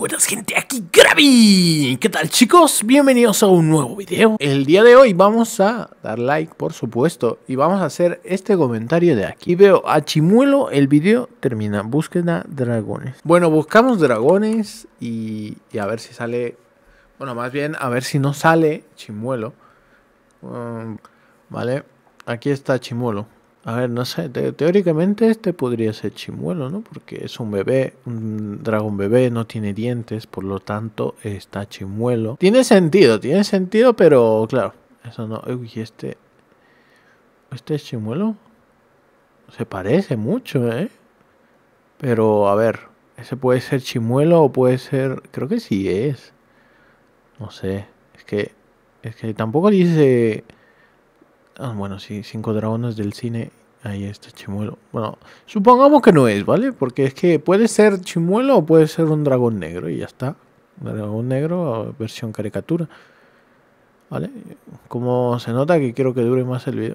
buenas gente, aquí Gravy ¿Qué tal chicos? Bienvenidos a un nuevo video El día de hoy vamos a dar like por supuesto Y vamos a hacer este comentario de aquí veo a Chimuelo, el video termina Búsqueda dragones Bueno, buscamos dragones y, a ver si sale Bueno, más bien a ver si no sale Chimuelo um, Vale, aquí está Chimuelo a ver, no sé, teóricamente este podría ser chimuelo, ¿no? Porque es un bebé, un dragón bebé, no tiene dientes, por lo tanto está chimuelo. Tiene sentido, tiene sentido, pero claro, eso no... Uy, este... ¿Este es chimuelo? Se parece mucho, ¿eh? Pero, a ver, ese puede ser chimuelo o puede ser... Creo que sí es. No sé, es que... Es que tampoco dice Ah, bueno, sí, Cinco Dragones del cine. Ahí está Chimuelo. Bueno, supongamos que no es, ¿vale? Porque es que puede ser Chimuelo o puede ser un dragón negro y ya está. Dragón negro, versión caricatura. ¿Vale? Como se nota que quiero que dure más el video.